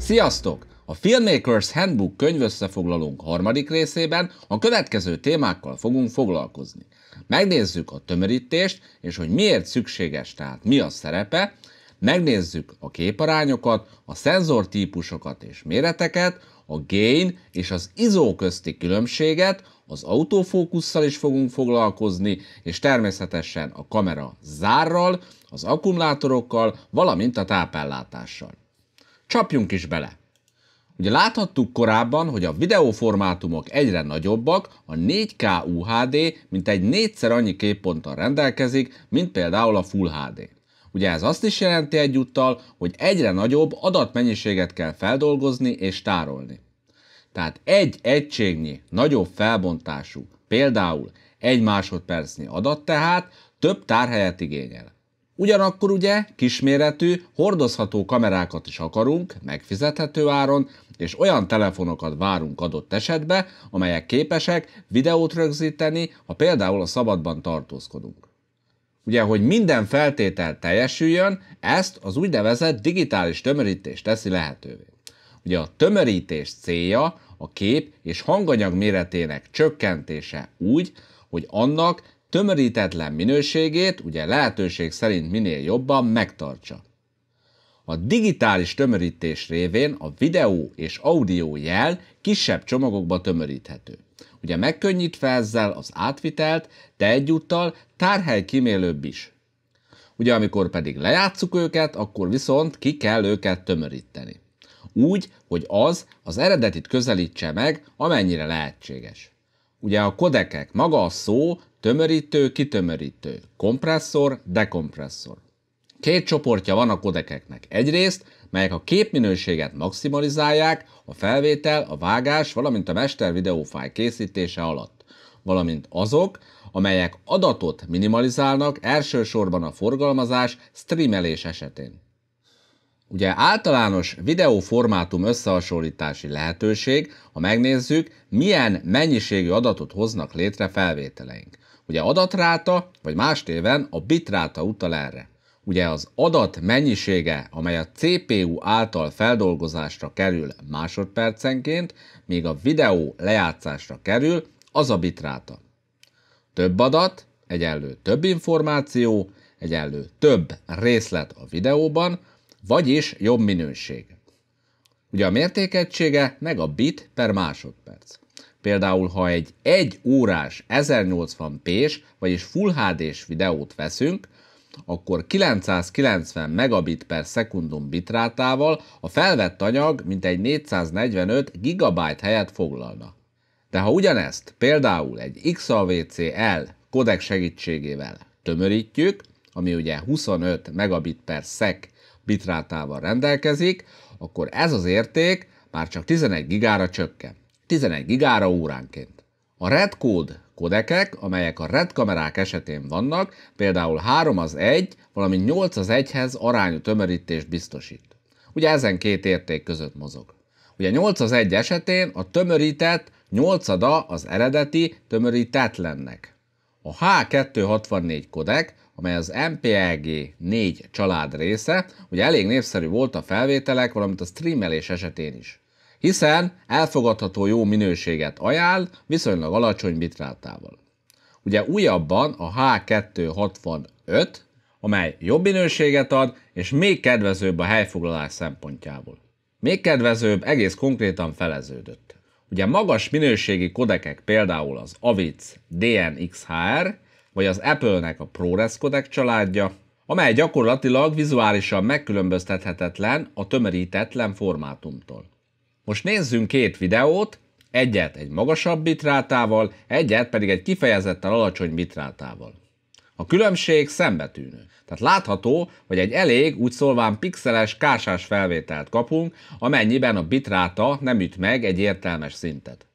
Sziasztok! A Filmmakers Handbook könyvösszefoglalónk harmadik részében a következő témákkal fogunk foglalkozni. Megnézzük a tömörítést, és hogy miért szükséges, tehát mi a szerepe, megnézzük a képarányokat, a szenzortípusokat és méreteket, a gain és az izó közti különbséget, az autofókusszal is fogunk foglalkozni, és természetesen a kamera zárral, az akkumulátorokkal, valamint a tápellátással. Csapjunk is bele! Ugye láthattuk korábban, hogy a videóformátumok egyre nagyobbak, a 4K UHD egy négyszer annyi képponttal rendelkezik, mint például a Full HD. Ugye ez azt is jelenti egyúttal, hogy egyre nagyobb adatmennyiséget kell feldolgozni és tárolni. Tehát egy egységnyi, nagyobb felbontású, például egy másodpercnyi adat tehát több tárhelyet igényel. Ugyanakkor ugye kisméretű, hordozható kamerákat is akarunk, megfizethető áron, és olyan telefonokat várunk adott esetbe, amelyek képesek videót rögzíteni, ha például a szabadban tartózkodunk. Ugye, hogy minden feltétel teljesüljön, ezt az úgynevezett digitális tömörítés teszi lehetővé. Ugye a tömörítés célja a kép és hanganyag méretének csökkentése úgy, hogy annak tömörítetlen minőségét, ugye lehetőség szerint minél jobban megtartsa. A digitális tömörítés révén a videó és audio jel kisebb csomagokba tömöríthető. Ugye megkönnyítve ezzel az átvitelt, de egyúttal tárhely kimélőbb is. Ugye amikor pedig lejátszuk őket, akkor viszont ki kell őket tömöríteni. Úgy, hogy az az eredetit közelítse meg, amennyire lehetséges. Ugye a kodekek maga a szó Tömörítő, kitömörítő. Kompresszor, dekompresszor. Két csoportja van a kodekeknek. Egyrészt, melyek a képminőséget maximalizálják a felvétel, a vágás, valamint a mester videófáj készítése alatt, valamint azok, amelyek adatot minimalizálnak, elsősorban a forgalmazás, streamelés esetén. Ugye általános videóformátum összehasonlítási lehetőség, ha megnézzük, milyen mennyiségű adatot hoznak létre felvételeink. Ugye adatráta, vagy más téven a bitráta utal erre. Ugye az adat mennyisége, amely a CPU által feldolgozásra kerül másodpercenként, míg a videó lejátszásra kerül, az a bitráta. Több adat, egyenlő több információ, egyenlő több részlet a videóban, vagyis jobb minőség. Ugye a mértékegysége meg a bit per másodperc. Például, ha egy 1 órás 1080p-s, vagyis Full HD-s videót veszünk, akkor 990 megabit per szekundum bitrátával a felvett anyag mintegy 445 gigabyte helyet foglalna. De ha ugyanezt például egy XAVCL kodek segítségével tömörítjük, ami ugye 25 megabit per szek bitrátával rendelkezik, akkor ez az érték már csak 11 gigára csökken. 11 gigára óránként. A Red Code kodekek, amelyek a RED kamerák esetén vannak, például 3 az 1, valamint 8 az 1-hez arányú tömörítést biztosít. Ugye ezen két érték között mozog. Ugye 8 az 1 esetén a tömörített 8 ada az eredeti tömörítetlennek. A H264 kodek, amely az MPEG 4 család része, ugye elég népszerű volt a felvételek, valamint a streamelés esetén is hiszen elfogadható jó minőséget ajánl viszonylag alacsony bitrátával. Ugye újabban a H265, amely jobb minőséget ad, és még kedvezőbb a helyfoglalás szempontjából. Még kedvezőbb, egész konkrétan feleződött. Ugye magas minőségi kodekek például az Avic DNXHR, vagy az Apple-nek a ProRes kodek családja, amely gyakorlatilag vizuálisan megkülönböztethetetlen a tömörítetlen formátumtól. Most nézzünk két videót, egyet egy magasabb bitrátával, egyet pedig egy kifejezetten alacsony bitrátával. A különbség szembetűnő. Tehát látható, hogy egy elég úgy szólván pixeles, kásás felvételt kapunk, amennyiben a bitráta nem üt meg egy értelmes szintet.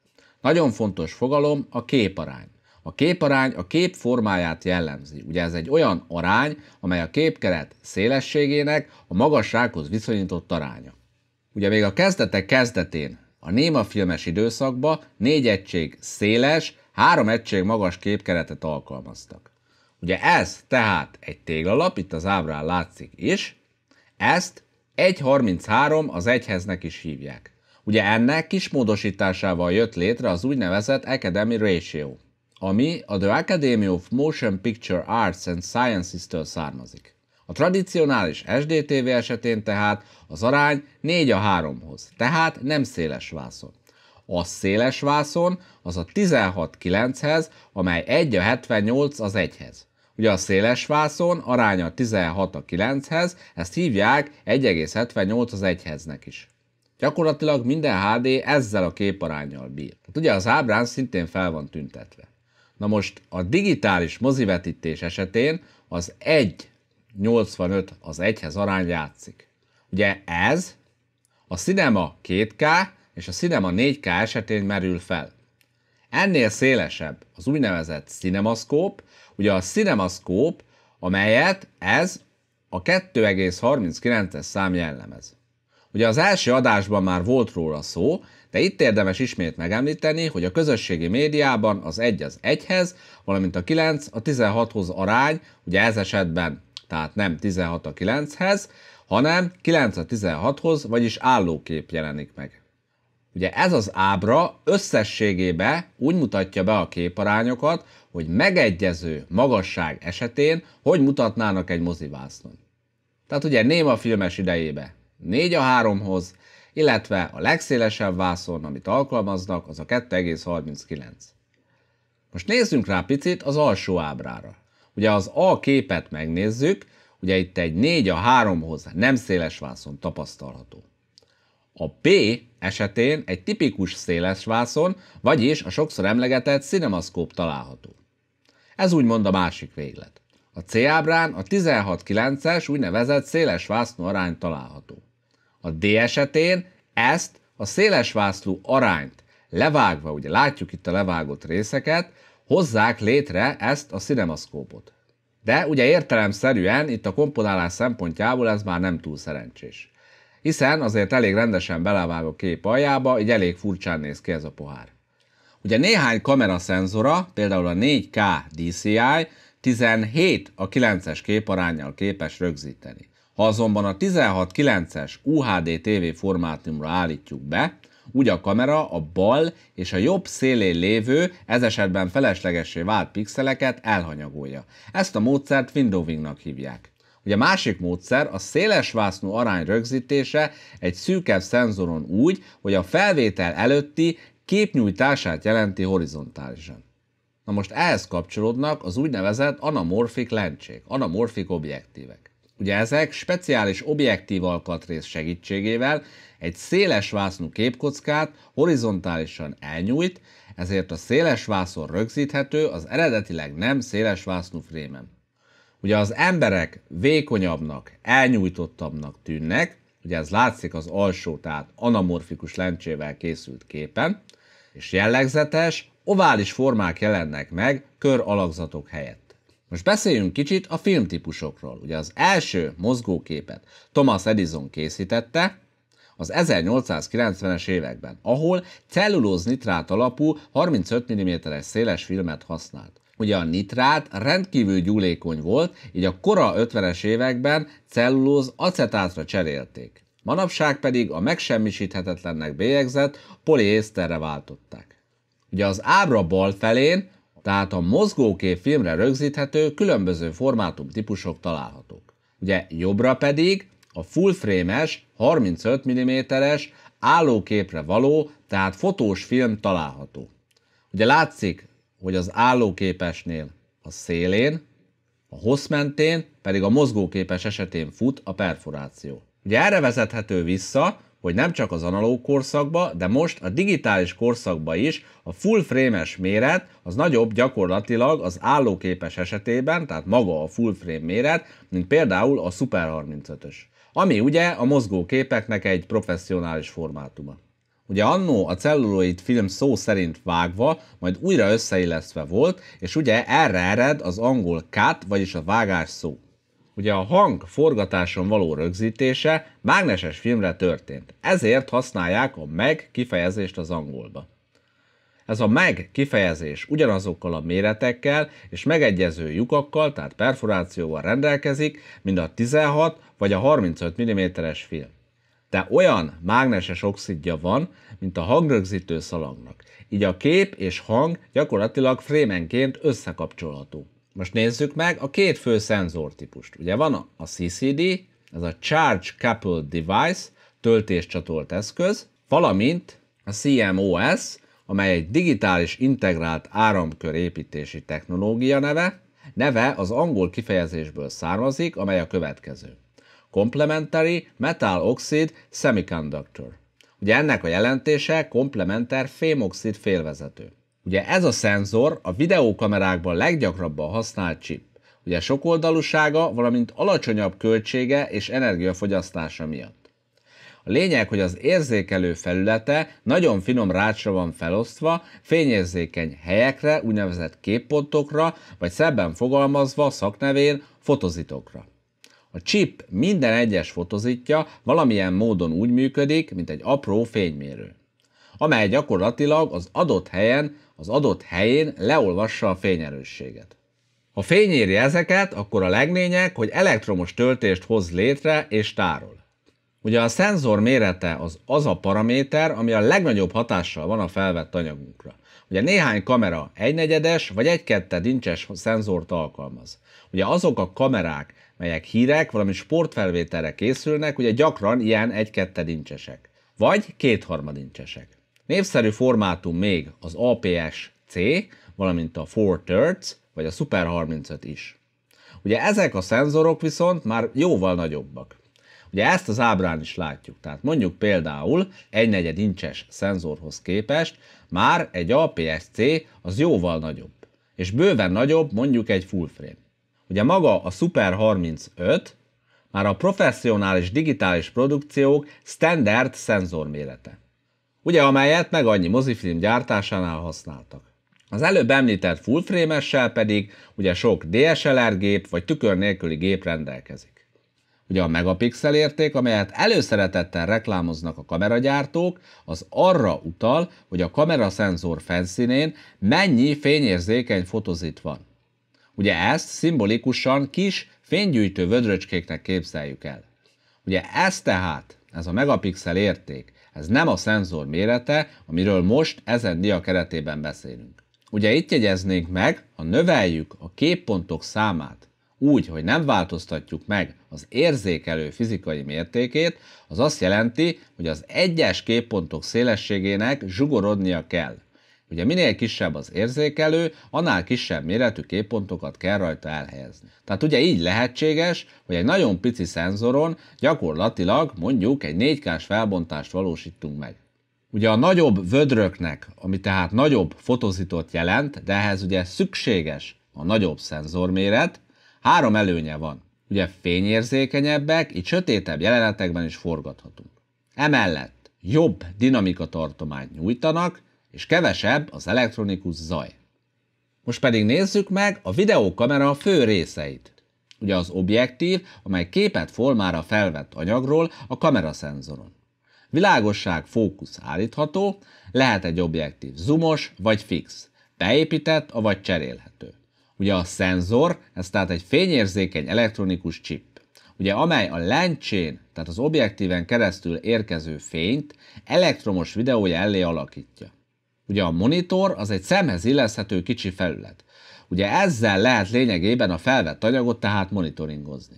Nagyon fontos fogalom a képarány. A képarány a kép formáját jellemzi. Ugye ez egy olyan arány, amely a képkeret szélességének a magassághoz viszonyított aránya. Ugye még a kezdetek kezdetén, a néma filmes időszakban négy egység széles, három egység magas képkeretet alkalmaztak. Ugye ez tehát egy téglalap, itt az ábrán látszik is, ezt 1.33 az egyheznek is hívják. Ugye ennek kis módosításával jött létre az úgynevezett Academy Ratio, ami a The Academy of Motion Picture Arts and Sciences-től származik. A tradicionális SDTV esetén tehát az arány 4 a 3-hoz, tehát nem széles vászon. A széles vászon az a 16-9-hez, amely 1 a 78 az 1-hez. Ugye a széles vászon aránya 16 a 9-hez, ezt hívják 1,78 az 1-heznek is. Gyakorlatilag minden HD ezzel a képarányjal bír. Hát ugye az ábrán szintén fel van tüntetve. Na most a digitális mozivetítés esetén az 1 85 az 1-hez arány játszik. Ugye ez a Cinema 2K és a Cinema 4K esetén merül fel. Ennél szélesebb az úgynevezett CinemaScope, ugye a CinemaScope, amelyet ez a 2,39-es szám jellemez. Ugye az első adásban már volt róla szó, de itt érdemes ismét megemlíteni, hogy a közösségi médiában az 1 az 1-hez, valamint a 9 a 16-hoz arány, ugye ez esetben tehát nem 16 a 9-hez, hanem 9 a 16-hoz, vagyis állókép jelenik meg. Ugye ez az ábra összességébe úgy mutatja be a képarányokat, hogy megegyező magasság esetén hogy mutatnának egy mozivásznon. Tehát ugye néma filmes idejébe 4 a 3-hoz, illetve a legszélesebb vászon, amit alkalmaznak, az a 2,39. Most nézzünk rá picit az alsó ábrára. Ugye az A képet megnézzük, ugye itt egy 4 a 3-hoz nem széles vászon tapasztalható. A P esetén egy tipikus széles vászon, vagyis a sokszor emlegetett cinemaszkóp található. Ez úgymond a másik véglet. A C ábrán a 16-9-es úgynevezett széles vászló arány található. A D esetén ezt a széles vászló arányt levágva, ugye látjuk itt a levágott részeket, hozzák létre ezt a cinemaszkópot. De ugye értelemszerűen itt a komponálás szempontjából ez már nem túl szerencsés. Hiszen azért elég rendesen belevág a kép aljába, így elég furcsán néz ki ez a pohár. Ugye néhány kameraszenzora, például a 4K DCI 17 a 9-es képarányjal képes rögzíteni. Ha azonban a 16-9-es UHD TV formátumra állítjuk be, úgy a kamera a bal és a jobb szélén lévő, ez esetben feleslegesé vált pixeleket elhanyagolja. Ezt a módszert windowingnak hívják. Ugye másik módszer a széles vásznú arány rögzítése egy szűkebb szenzoron úgy, hogy a felvétel előtti képnyújtását jelenti horizontálisan. Na most ehhez kapcsolódnak az úgynevezett anamorfik lencsék, anamorfik objektívek. Ugye ezek speciális objektív alkatrész segítségével egy széles vásznú képkockát horizontálisan elnyújt, ezért a széles vászon rögzíthető az eredetileg nem széles vásznú frémen. Ugye az emberek vékonyabbnak, elnyújtottabbnak tűnnek, ugye ez látszik az alsó, tehát anamorfikus lencsével készült képen, és jellegzetes, ovális formák jelennek meg kör alakzatok helyett. Most beszéljünk kicsit a filmtípusokról. Ugye az első mozgóképet Thomas Edison készítette, az 1890-es években, ahol cellulóz-nitrát alapú 35 mm-es széles filmet használt. Ugye a nitrát rendkívül gyúlékony volt, így a kora 50-es években cellulóz acetátra cserélték. Manapság pedig a megsemmisíthetetlennek bélyegzett poliészterre váltották. Ugye az ábra bal felén tehát a mozgókép filmre rögzíthető különböző formátum típusok találhatók. Ugye jobbra pedig a full frame-es, 35 mm-es állóképre való, tehát fotós film található. Ugye látszik, hogy az állóképesnél a szélén, a hossz mentén pedig a mozgóképes esetén fut a perforáció. Ugye erre vezethető vissza, hogy nem csak az analóg korszakba, de most a digitális korszakba is a full frame-es méret az nagyobb gyakorlatilag az állóképes esetében, tehát maga a full frame méret, mint például a Super 35-ös. Ami ugye a mozgó képeknek egy professzionális formátuma. Ugye annó a celluloid film szó szerint vágva, majd újra összeillesztve volt, és ugye erre ered az angol cut, vagyis a vágás szó ugye a hang forgatáson való rögzítése mágneses filmre történt. Ezért használják a meg kifejezést az angolba. Ez a meg kifejezés ugyanazokkal a méretekkel és megegyező lyukakkal, tehát perforációval rendelkezik, mint a 16 vagy a 35 mm-es film. De olyan mágneses oxidja van, mint a hangrögzítő szalagnak. Így a kép és hang gyakorlatilag frémenként összekapcsolható. Most nézzük meg a két fő szenzortípust. Ugye van a CCD, ez a Charge Coupled Device, töltéscsatolt eszköz, valamint a CMOS, amely egy digitális integrált áramkör építési technológia neve, neve az angol kifejezésből származik, amely a következő. Complementary Metal Oxide Semiconductor. Ugye ennek a jelentése komplementer fémoxid félvezető. Ugye ez a szenzor a videókamerákban leggyakrabban használt chip. Ugye sokoldalúsága, valamint alacsonyabb költsége és energiafogyasztása miatt. A lényeg, hogy az érzékelő felülete nagyon finom rácsra van felosztva, fényérzékeny helyekre, úgynevezett képpontokra, vagy szebben fogalmazva szaknevén fotozitokra. A chip minden egyes fotozitja valamilyen módon úgy működik, mint egy apró fénymérő, amely gyakorlatilag az adott helyen az adott helyén leolvassa a fényerősséget. Ha fényéri ezeket, akkor a legnények, hogy elektromos töltést hoz létre és tárol. Ugye a szenzor mérete az az a paraméter, ami a legnagyobb hatással van a felvett anyagunkra. Ugye néhány kamera egynegyedes vagy dincses szenzort alkalmaz. Ugye azok a kamerák, melyek hírek, valami sportfelvételre készülnek, ugye gyakran ilyen dincsesek. vagy kétharmadincsesek. Népszerű formátum még az APS-C, valamint a 4 thirds vagy a Super 35 is. Ugye ezek a szenzorok viszont már jóval nagyobbak. Ugye ezt az ábrán is látjuk, tehát mondjuk például egy negyed incses szenzorhoz képest már egy APS-C az jóval nagyobb, és bőven nagyobb mondjuk egy full frame. Ugye maga a Super 35 már a professzionális digitális produkciók standard mérete ugye amelyet meg annyi mozifilm gyártásánál használtak. Az előbb említett full frame pedig ugye sok DSLR gép vagy tükör nélküli gép rendelkezik. Ugye a megapixel érték, amelyet előszeretettel reklámoznak a kameragyártók, az arra utal, hogy a kameraszenzor felszínén mennyi fényérzékeny fotozit van. Ugye ezt szimbolikusan kis fénygyűjtő vödröcskéknek képzeljük el. Ugye ez tehát, ez a megapixel érték, ez nem a szenzor mérete, amiről most ezen dia keretében beszélünk. Ugye itt jegyeznénk meg, ha növeljük a képpontok számát úgy, hogy nem változtatjuk meg az érzékelő fizikai mértékét, az azt jelenti, hogy az egyes képpontok szélességének zsugorodnia kell. Ugye minél kisebb az érzékelő, annál kisebb méretű képpontokat kell rajta elhelyezni. Tehát ugye így lehetséges, hogy egy nagyon pici szenzoron gyakorlatilag mondjuk egy 4 k felbontást valósítunk meg. Ugye a nagyobb vödröknek, ami tehát nagyobb fotozitot jelent, de ehhez ugye szükséges a nagyobb szenzorméret, három előnye van. Ugye fényérzékenyebbek, így sötétebb jelenetekben is forgathatunk. Emellett jobb dinamika tartományt nyújtanak, és kevesebb az elektronikus zaj. Most pedig nézzük meg a videókamera fő részeit. Ugye az objektív, amely képet formára felvett anyagról a kameraszenzoron. Világosság fókusz állítható, lehet egy objektív zoomos vagy fix, beépített, vagy cserélhető. Ugye a szenzor, ez tehát egy fényérzékeny elektronikus chip, ugye amely a lencsén, tehát az objektíven keresztül érkező fényt elektromos videója elé alakítja. Ugye a monitor az egy szemhez illeszhető kicsi felület. Ugye ezzel lehet lényegében a felvett anyagot tehát monitoringozni.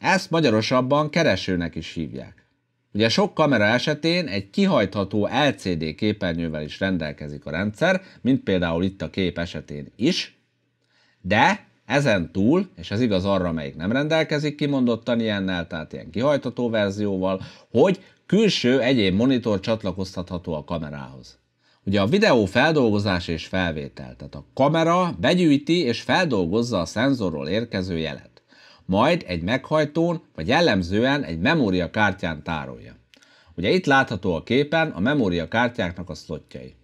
Ezt magyarosabban keresőnek is hívják. Ugye sok kamera esetén egy kihajtható LCD képernyővel is rendelkezik a rendszer, mint például itt a kép esetén is, de ezen túl, és ez igaz arra, amelyik nem rendelkezik kimondottan ilyennel, tehát ilyen kihajtható verzióval, hogy külső egyéb monitor csatlakoztatható a kamerához. Ugye a videó feldolgozás és felvétel, tehát a kamera begyűjti és feldolgozza a szenzorról érkező jelet. Majd egy meghajtón, vagy jellemzően egy memóriakártyán tárolja. Ugye itt látható a képen a memóriakártyáknak a szlotjai.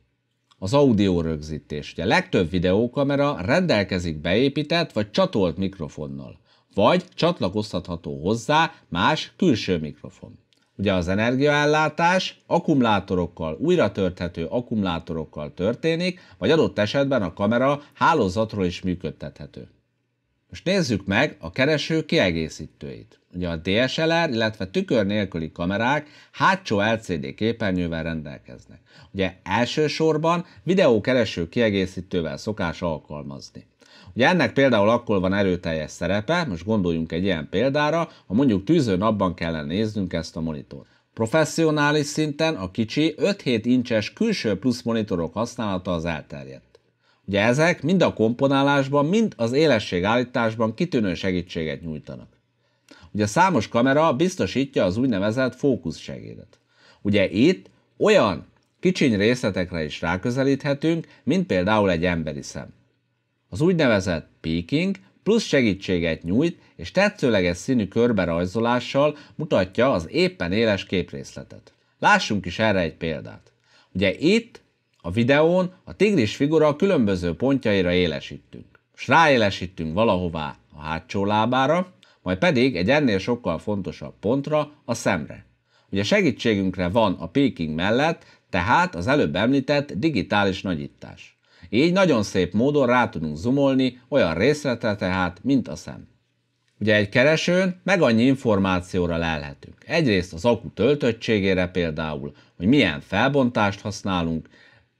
Az audio rögzítés. Ugye a legtöbb videókamera rendelkezik beépített vagy csatolt mikrofonnal, vagy csatlakoztatható hozzá más külső mikrofon ugye az energiaellátás akkumulátorokkal, újra törthető akkumulátorokkal történik, vagy adott esetben a kamera hálózatról is működtethető. Most nézzük meg a kereső kiegészítőit. Ugye a DSLR, illetve tükör nélküli kamerák hátsó LCD képernyővel rendelkeznek. Ugye elsősorban videókereső kiegészítővel szokás alkalmazni. Ugye ennek például akkor van erőteljes szerepe, most gondoljunk egy ilyen példára, ha mondjuk tűző napban kellene néznünk ezt a monitort. Professzionális szinten a kicsi 5-7 incses külső plusz monitorok használata az elterjedt. Ugye ezek mind a komponálásban, mind az élességállításban kitűnő segítséget nyújtanak. Ugye a számos kamera biztosítja az úgynevezett fókusz segédet. Ugye itt olyan kicsiny részletekre is ráközelíthetünk, mint például egy emberi szem. Az úgynevezett peaking plusz segítséget nyújt, és tetszőleges színű körberajzolással mutatja az éppen éles képrészletet. Lássunk is erre egy példát. Ugye itt, a videón a tigris figura a különböző pontjaira élesítünk. És ráélesítünk valahová a hátsó lábára, majd pedig egy ennél sokkal fontosabb pontra, a szemre. Ugye segítségünkre van a peaking mellett, tehát az előbb említett digitális nagyítás. Így nagyon szép módon rá tudunk zoomolni olyan részletre tehát, mint a szem. Ugye egy keresőn meg annyi információra lelhetünk. Egyrészt az akku töltöttségére például, hogy milyen felbontást használunk,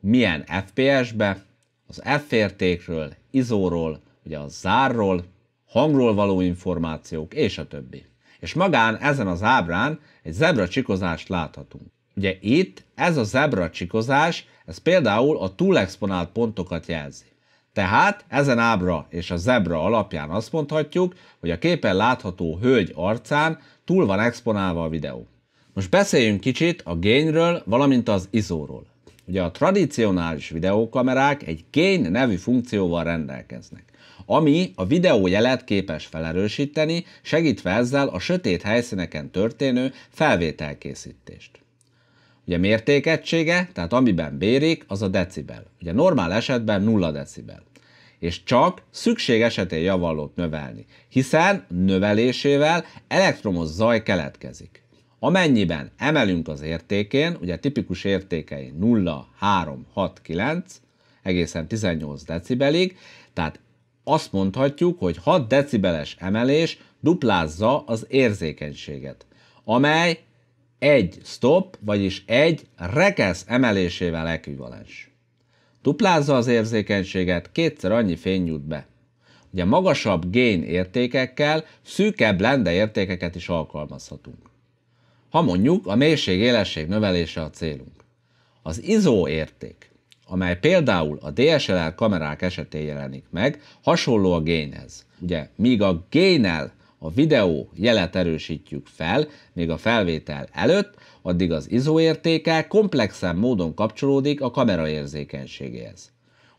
milyen FPS-be, az F-értékről, ISO-ról, ugye a zárról, hangról való információk, és a többi. És magán ezen az ábrán egy zebra csikozást láthatunk. Ugye itt ez a zebra csikozás, ez például a túlexponált pontokat jelzi. Tehát ezen ábra és a zebra alapján azt mondhatjuk, hogy a képen látható hölgy arcán túl van exponálva a videó. Most beszéljünk kicsit a gainről, valamint az izóról. Ugye a tradicionális videókamerák egy gain nevű funkcióval rendelkeznek, ami a videó jelet képes felerősíteni, segítve ezzel a sötét helyszíneken történő felvételkészítést. Ugye mértékegysége, tehát amiben bérik, az a decibel. Ugye normál esetben 0 decibel. És csak szükség esetén javallót növelni, hiszen növelésével elektromos zaj keletkezik. Amennyiben emelünk az értékén, ugye tipikus értékei 0, 3, 6, 9, egészen 18 decibelig, tehát azt mondhatjuk, hogy 6 decibeles emelés duplázza az érzékenységet, amely egy stop, vagyis egy rekesz emelésével ekvivalens. Duplázza az érzékenységet, kétszer annyi fény jut be. Ugye magasabb gain értékekkel szűkebb lende értékeket is alkalmazhatunk. Ha mondjuk a mélység élesség növelése a célunk. Az ISO érték, amely például a DSLR kamerák esetén jelenik meg, hasonló a génhez. Ugye, míg a génel a videó jelet erősítjük fel, még a felvétel előtt, addig az ISO értéke komplexen módon kapcsolódik a kamera érzékenységéhez.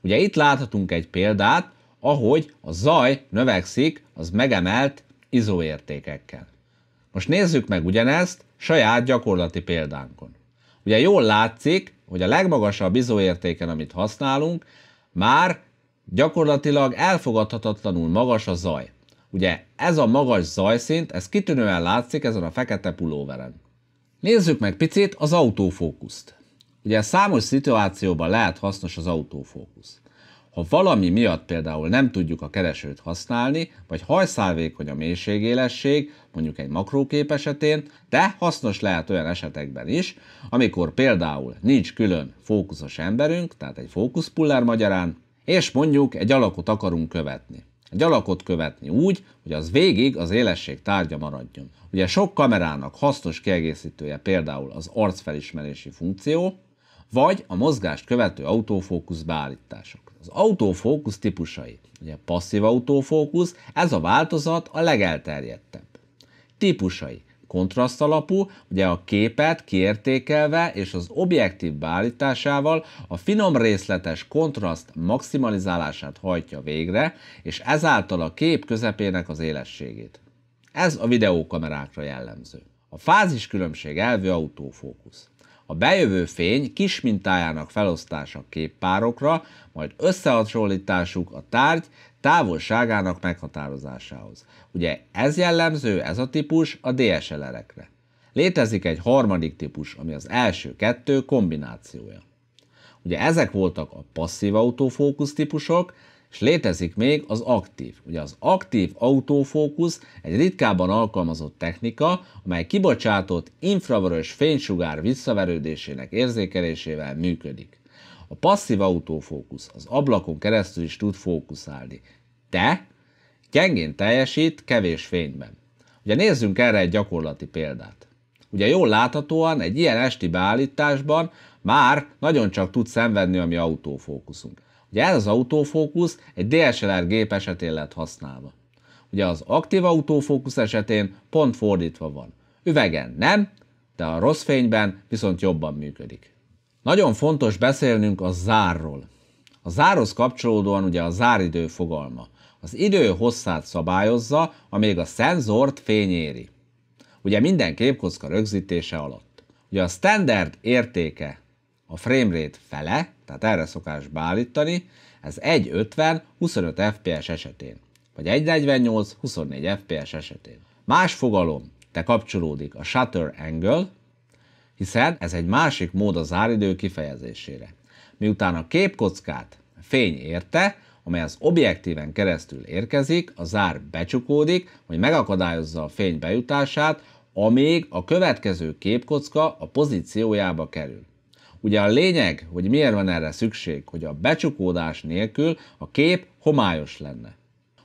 Ugye itt láthatunk egy példát, ahogy a zaj növekszik az megemelt ISO értékekkel. Most nézzük meg ugyanezt saját gyakorlati példánkon. Ugye jól látszik, hogy a legmagasabb ISO értéken, amit használunk, már gyakorlatilag elfogadhatatlanul magas a zaj. Ugye ez a magas zajszint, ez kitűnően látszik ezen a fekete pulóveren. Nézzük meg picit az autófókuszt. Ugye számos szituációban lehet hasznos az autofókusz. Ha valami miatt például nem tudjuk a keresőt használni, vagy hajszálvékony a mélységélesség, mondjuk egy makrókép esetén, de hasznos lehet olyan esetekben is, amikor például nincs külön fókuszos emberünk, tehát egy fókuszpuller magyarán, és mondjuk egy alakot akarunk követni. Egy alakot követni úgy, hogy az végig az élesség tárgya maradjon. Ugye sok kamerának hasznos kiegészítője például az arcfelismerési funkció, vagy a mozgást követő autofókusz beállítások. Az autofókusz típusai. Ugye passzív autofókusz, ez a változat a legelterjedtebb. Típusai kontraszt alapú, ugye a képet kiértékelve és az objektív beállításával a finom részletes kontraszt maximalizálását hajtja végre, és ezáltal a kép közepének az élességét. Ez a videókamerákra jellemző. A fázis különbség elvű autofókusz. A bejövő fény kis mintájának felosztása képpárokra, majd összehasonlításuk a tárgy távolságának meghatározásához. Ugye ez jellemző, ez a típus a DSLR-ekre. Létezik egy harmadik típus, ami az első kettő kombinációja. Ugye ezek voltak a passzív autofókusz típusok, és létezik még az aktív. Ugye az aktív autofókusz egy ritkában alkalmazott technika, amely kibocsátott infravörös fénysugár visszaverődésének érzékelésével működik. A passzív autófókusz az ablakon keresztül is tud fókuszálni. De gyengén teljesít, kevés fényben. Ugye nézzünk erre egy gyakorlati példát. Ugye jól láthatóan egy ilyen esti beállításban már nagyon csak tud szenvedni a mi autófókuszunk. Ugye ez az autófókusz egy DSLR er gép esetén lett használva. Ugye az aktív autófókusz esetén pont fordítva van. Üvegen nem, de a rossz fényben viszont jobban működik. Nagyon fontos beszélnünk a zárról. A zárhoz kapcsolódóan ugye a záridő fogalma. Az idő hosszát szabályozza, amíg a szenzort fényéri. Ugye minden képkocka rögzítése alatt. Ugye a standard értéke a framerate fele, tehát erre szokás beállítani, ez 1.50-25 fps esetén, vagy 1.48-24 fps esetén. Más fogalom, te kapcsolódik a shutter angle, hiszen ez egy másik mód a záridő kifejezésére. Miután a képkockát fény érte, amely az objektíven keresztül érkezik, a zár becsukódik, hogy megakadályozza a fény bejutását, amíg a következő képkocka a pozíciójába kerül. Ugye a lényeg, hogy miért van erre szükség, hogy a becsukódás nélkül a kép homályos lenne.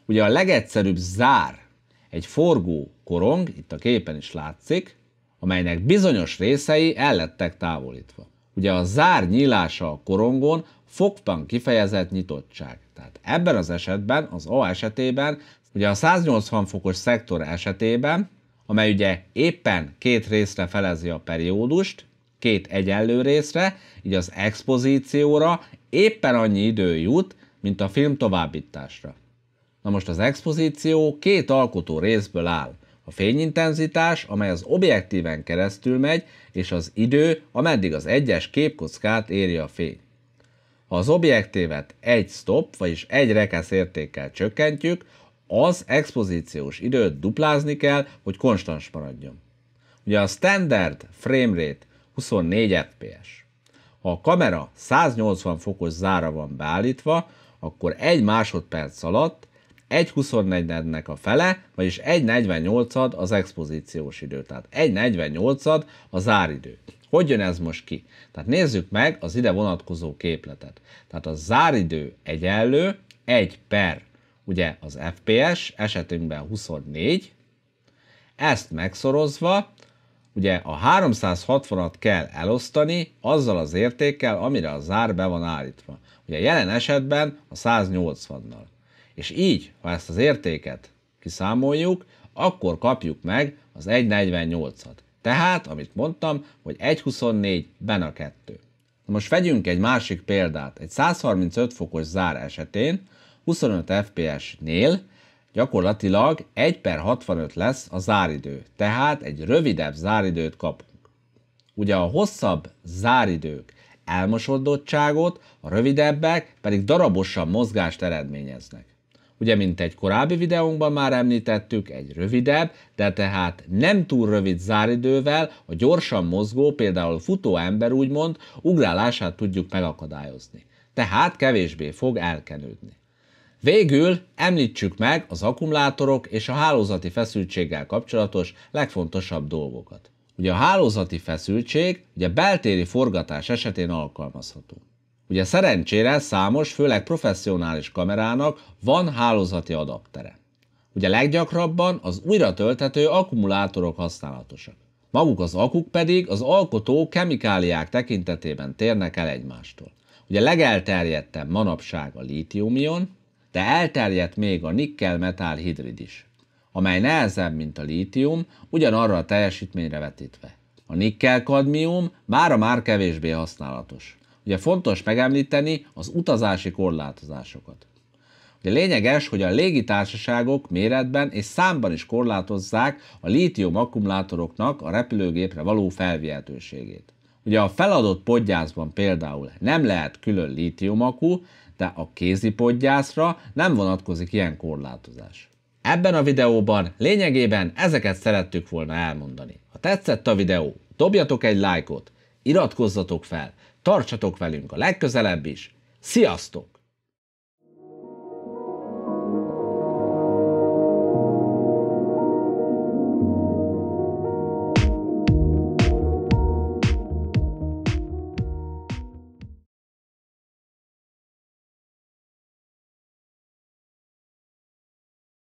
Ugye a legegyszerűbb zár egy forgó korong, itt a képen is látszik, amelynek bizonyos részei ellettek távolítva. Ugye a zár nyílása a korongon fogtan kifejezett nyitottság. Tehát ebben az esetben, az A esetében, ugye a 180 fokos szektor esetében, amely ugye éppen két részre felezi a periódust, két egyenlő részre, így az expozícióra éppen annyi idő jut, mint a film továbbításra. Na most az expozíció két alkotó részből áll – a fényintenzitás, amely az objektíven keresztül megy, és az idő, ameddig az egyes képkockát éri a fény. Ha az objektívet egy stop, vagyis egy rekesz értékkel csökkentjük, az expozíciós időt duplázni kell, hogy konstans maradjon. Ugye a standard frame rate 24 fps. Ha a kamera 180 fokos zára van beállítva, akkor egy másodperc alatt 1.24-nek a fele, vagyis 1.48-ad az expozíciós idő, tehát 1.48-ad a záridő. Hogy jön ez most ki? Tehát nézzük meg az ide vonatkozó képletet. Tehát a záridő egyenlő 1 per, ugye az FPS esetünkben 24, ezt megszorozva, ugye a 360-at kell elosztani azzal az értékkel, amire a zár be van állítva. Ugye jelen esetben a 180-nal és így, ha ezt az értéket kiszámoljuk, akkor kapjuk meg az 1.48-at. Tehát, amit mondtam, hogy 1.24 ben a kettő. Na most vegyünk egy másik példát. Egy 135 fokos zár esetén 25 fps-nél gyakorlatilag 1 per 65 lesz a záridő, tehát egy rövidebb záridőt kapunk. Ugye a hosszabb záridők elmosodottságot, a rövidebbek pedig darabosabb mozgást eredményeznek. Ugye, mint egy korábbi videónkban már említettük, egy rövidebb, de tehát nem túl rövid záridővel a gyorsan mozgó, például futó ember úgymond ugrálását tudjuk megakadályozni. Tehát kevésbé fog elkenődni. Végül említsük meg az akkumulátorok és a hálózati feszültséggel kapcsolatos legfontosabb dolgokat. Ugye a hálózati feszültség ugye beltéri forgatás esetén alkalmazható. Ugye szerencsére számos, főleg professzionális kamerának van hálózati adaptere. Ugye leggyakrabban az újra tölthető akkumulátorok használatosak. Maguk az akuk pedig az alkotó kemikáliák tekintetében térnek el egymástól. Ugye legelterjedtebb manapság a lítiumion, de elterjedt még a nikkel-metál hidrid is, amely nehezebb, mint a lítium, ugyanarra a teljesítményre vetítve. A nikkel-kadmium mára már kevésbé használatos. Ugye fontos megemlíteni az utazási korlátozásokat. Ugye lényeges, hogy a légitársaságok méretben és számban is korlátozzák a lítium akkumulátoroknak a repülőgépre való felvihetőségét. Ugye a feladott podgyászban például nem lehet külön akku, de a kézi podgyászra nem vonatkozik ilyen korlátozás. Ebben a videóban lényegében ezeket szerettük volna elmondani. Ha tetszett a videó, dobjatok egy lájkot, iratkozzatok fel, Tartsatok velünk a legközelebb is. Sziasztok!